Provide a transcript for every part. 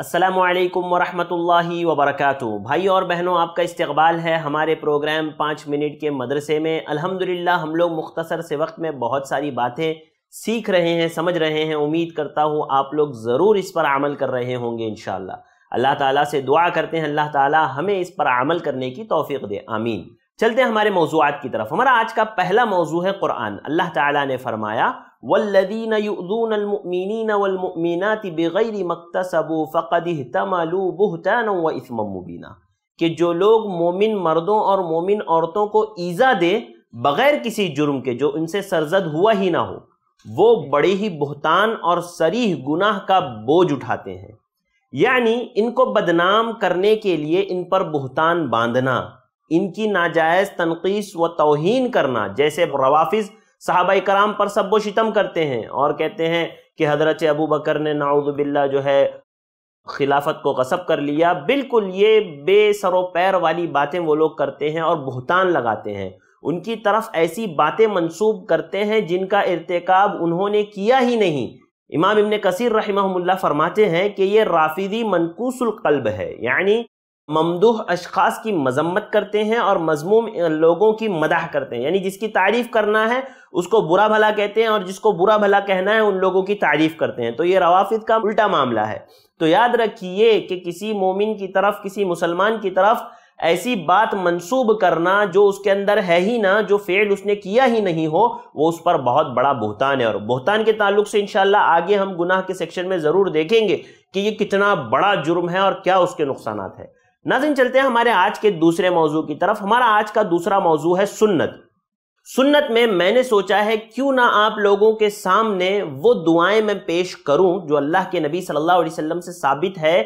असलकम वरहमतुल्लाहि वबरकू भाई और बहनों आपका इस्तबाल है हमारे प्रोग्राम पाँच मिनट के मदरसे में अल्हम्दुलिल्लाह हम लोग मुख्तसर से वक्त में बहुत सारी बातें सीख रहे हैं समझ रहे हैं उम्मीद करता हूँ आप लोग ज़रूर इस पर अमल कर रहे होंगे इन अल्लाह ताला से दुआ करते हैं अल्लाह ताला हमें इस पर अमल करने की तोफ़ी दे आमीन चलते हैं हमारे मौजूद की तरफ हमारा आज का पहला मौजू है क़ुरान अल्लाह ताला ने फरमाया वल्लदीन युदून अलमुमिनीन वलमुमिनात बग़ैर मक्तसबू फ़क़द इहतमलू बुहतान व इसम मुबीना कि जो लोग मोमिन मर्दों और मोमिन औरतों को ईज़ा दे बग़ैर किसी जुर्म के जो इनसे सरजद हुआ ही ना हो वो बड़े ही बहतान और सरीह गुनाह का बोझ उठाते हैं यानी इनको बदनाम करने के लिए इन पर बहतान बांधना इनकी नाजायज़ तनखीस व तोहन करना जैसे रवाफिज़ साहबा कराम पर वो शितम करते हैं और कहते हैं कि हजरत अबू बकर ने नाउदबिल्ला जो है खिलाफत को कसब कर लिया बिल्कुल ये बेसरो पैर वाली बातें वो लोग करते हैं और बहुतान लगाते हैं उनकी तरफ ऐसी बातें मंसूब करते हैं जिनका इरतकब उन्होंने किया ही नहीं इमाम इबन कसर रही फरमाते हैं कि ये राफिदी मनकूसल कल्ब है यानी ममदूह अशखास की मजम्मत करते हैं और मजमूम लोगों की मदाह करते हैं यानी जिसकी तारीफ करना है उसको बुरा भला कहते हैं और जिसको बुरा भला कहना है उन लोगों की तारीफ करते हैं तो ये रवाफिद का उल्टा मामला है तो याद रखिए कि किसी मोमिन की तरफ किसी मुसलमान की तरफ ऐसी बात मंसूब करना जो उसके अंदर है ही ना जो फेल उसने किया ही नहीं हो वो उस पर बहुत बड़ा बहतान है और बहतान के ताल्लुक से इनशाला आगे हम गुनाह के सेक्शन में ज़रूर देखेंगे कि ये कितना बड़ा जुर्म है और क्या उसके नुकसान है नाजिन चलते हैं हमारे आज के दूसरे मौजू की तरफ हमारा आज का दूसरा मौजू है सुन्नत सुन्नत में मैंने सोचा है क्यों ना आप लोगों के सामने वो दुआएं मैं पेश करूं जो अल्लाह के नबी सल्लल्लाहु अलैहि वसल्लम से साबित है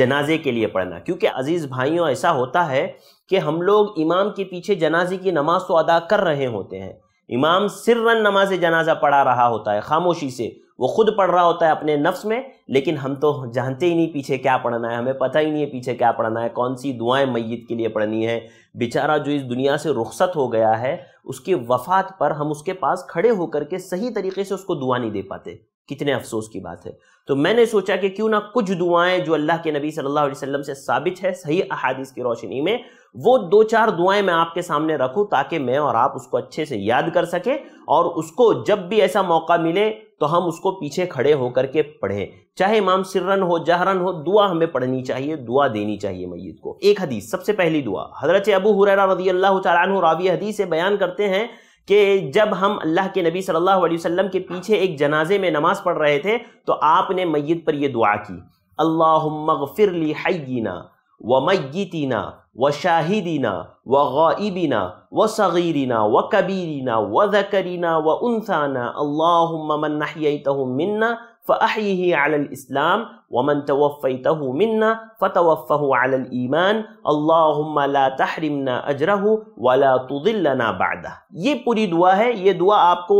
जनाजे के लिए पढ़ना क्योंकि अजीज़ भाइयों ऐसा होता है कि हम लोग इमाम के पीछे जनाजे की नमाज तो अदा कर रहे होते हैं इमाम सिर्रन नमाज जनाजा पढ़ा रहा होता है खामोशी से वो खुद पढ़ रहा होता है अपने नफ्स में लेकिन हम तो जानते ही नहीं पीछे क्या पढ़ना है हमें पता ही नहीं है पीछे क्या पढ़ना है कौन सी दुआएं मैत के लिए पढ़नी है बेचारा जो इस दुनिया से रुखसत हो गया है उसकी वफात पर हम उसके पास खड़े होकर के सही तरीके से उसको दुआ नहीं दे पाते कितने अफसोस की बात है तो मैंने सोचा कि क्यों ना कुछ दुआएं जो अल्लाह के नबी सल्लल्लाहु अलैहि वसल्लम से साबित है सही अहादीस की रोशनी में वो दो चार दुआएं मैं आपके सामने रखूं ताकि मैं और आप उसको अच्छे से याद कर सकें और उसको जब भी ऐसा मौका मिले तो हम उसको पीछे खड़े होकर के पढ़ें चाहे इमाम सिर्रन हो जहरन हो दुआ हमें पढ़नी चाहिए दुआ देनी चाहिए मैद को एक हदीस सबसे पहली दुआ हजरत अबू हुरैरा रजी अल्लाह तु रावी हदीस से बयान करते हैं कि जब हम अल्लाह के नबी सल्लल्लाहु अलैहि वसल्लम के पीछे एक जनाजे में नमाज पढ़ रहे थे तो आपने मैत पर यह दुआ की अल्लाहमगफिरली हयीना व मैतना व शाहिदीना व गाइबीना व सगीरना व कबीरना व जकरीना व उनसाना अल्लाह मन्ना फ़ाही अलस्लाम वमन तवफ़त मन्ना फ़तवफ़ अलईमान अल्ला तहरिमना अजरह वाला तुदिल्लना बादा ये पूरी दुआ है ये दुआ आपको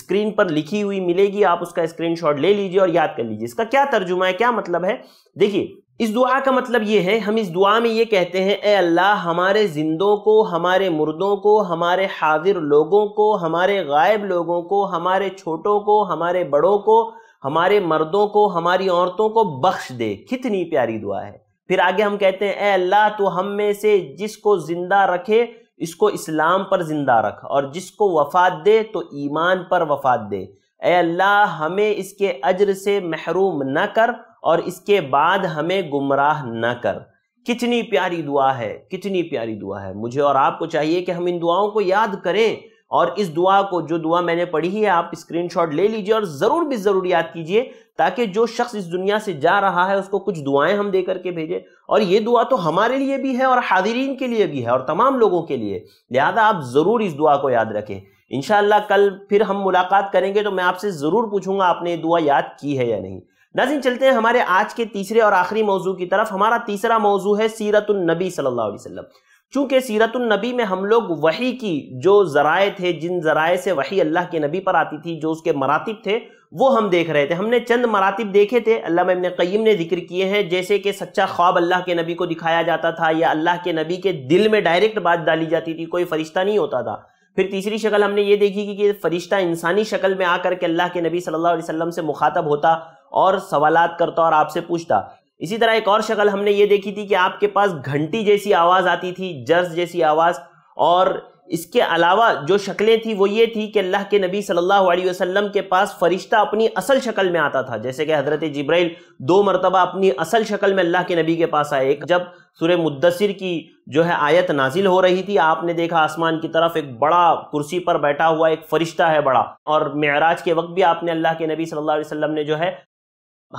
स्क्रीन पर लिखी हुई मिलेगी आप उसका स्क्रीनशॉट ले लीजिए और याद कर लीजिए इसका क्या तर्जुमा है क्या मतलब है देखिए इस दुआ का मतलब ये है हम इस दुआ में ये कहते हैं ए अल्लाह हमारे जिंदों को हमारे मुर्दों को हमारे हाजिर लोगों को हमारे गायब लोगों को हमारे छोटों को हमारे बड़ों को हमारे मर्दों को हमारी औरतों को बख्श दे कितनी प्यारी दुआ है फिर आगे हम कहते हैं ए अल्लाह तो हम में से जिसको जिंदा रखे इसको इस्लाम पर जिंदा रख और जिसको वफात दे तो ईमान पर वफात दे ए अल्लाह हमें इसके अजर से महरूम न कर और इसके बाद हमें गुमराह न कर कितनी प्यारी दुआ है कितनी प्यारी दुआ है मुझे और आपको चाहिए कि हम इन दुआओं को याद करें और इस दुआ को जो दुआ मैंने पढ़ी है आप स्क्रीनशॉट ले लीजिए और ज़रूर भी ज़रूर याद कीजिए ताकि जो शख्स इस दुनिया से जा रहा है उसको कुछ दुआएं हम दे करके भेजें और ये दुआ तो हमारे लिए भी है और हाजिरीन के लिए भी है और तमाम लोगों के लिए लिहाजा आप ज़रूर इस दुआ को याद रखें इन कल फिर हम मुलाकात करेंगे तो मैं आपसे ज़रूर पूछूंगा आपने ये दुआ याद की है या नहीं नाजिन चलते हैं हमारे आज के तीसरे और आखिरी मौजू की तरफ हमारा तीसरा मौजू है सीरतुलनबी सल्ला वसलम चूँकि सीरतुलनबी में हम लोग वही की जो जराए थे जिन जराए से वही अल्लाह के नबी पर आती थी जो उसके मरातब थे वो हम देख रहे थे हमने चंद मरातब देखे थे अल्लाह इबन क़य्यम ने जिक्र किए हैं जैसे कि सच्चा ख्वाब अल्लाह के नबी को दिखाया जाता था या अल्लाह के नबी के दिल में डायरेक्ट बात डाली जाती थी कोई फरिश्ता नहीं होता था फिर तीसरी शक्ल हमने ये देखी कि, कि फरिश्ता इंसानी शक्ल में आकर के अल्लाह के नबी सल्लल्लाहु अलैहि वसल्लम से मुखातब होता और सवालात करता और आपसे पूछता इसी तरह एक और शक्ल हमने ये देखी थी कि आपके पास घंटी जैसी आवाज आती थी जर्स जैसी आवाज और इसके अलावा जो शक्लें थी वो ये थी कि अल्लाह के नबी सल्लल्लाहु अलैहि वसल्लम के पास फरिश्ता अपनी असल शक्ल में आता था जैसे कि हज़रत जब्राइल दो मरतबा अपनी असल शक्ल में अल्लाह के नबी के पास आए एक जब सुर मुद्दसर की जो है आयत नाजिल हो रही थी आपने देखा आसमान की तरफ एक बड़ा कुर्सी पर बैठा हुआ एक फरिश्ता है बड़ा और महराज के वक्त भी आपने अल्लाह के नबी अलैहि वसलम ने जो है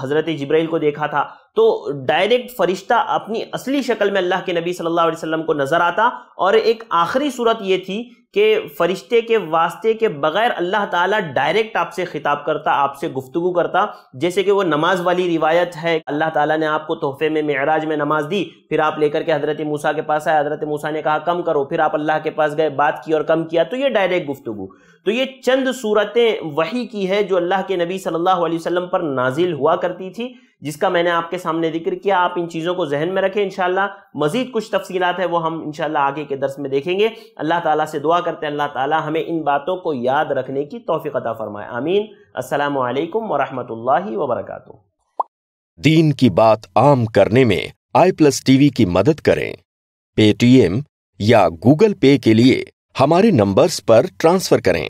हज़रत जब्राइल को देखा था तो डायरेक्ट फरिश्ता अपनी असली शक्ल में अल्लाह के नबी सल्लल्लाहु अलैहि वसल्लम को नजर आता और एक आखिरी सूरत यह थी कि फरिश्ते के वास्ते के बगैर अल्लाह ताला डायरेक्ट आपसे खिताब करता आपसे गुफ्तु करता जैसे कि वो नमाज वाली रिवायत है अल्लाह ताला ने आपको तोहफे में मेराज में नमाज दी फिर आप लेकर के हजरत मूसा के पास आए हजरत मूसा ने कहा कम करो फिर आप अल्लाह के पास गए बात की और कम किया तो ये डायरेक्ट गुफ्तगु तो ये चंद सूरतें वही की है जो अल्लाह के नबी सल्लल्लाहु अलैहि वसल्लम पर नाजिल हुआ करती थी जिसका मैंने आपके सामने जिक्र किया आप इन चीज़ों को जहन में रखें इनशाला मजीद कुछ तफसीलात है वो हम इनशाला आगे के दर्स में देखेंगे अल्लाह ताला से दुआ करते हैं अल्लाह ताला हमें इन बातों को याद रखने की तोफ़ी अता फ़रमाए आमीन असलकम वरहमल वबरक दीन की बात आम करने में आई प्लस टीवी की मदद करें पेटीएम या गूगल पे के लिए हमारे नंबर्स पर ट्रांसफ़र करें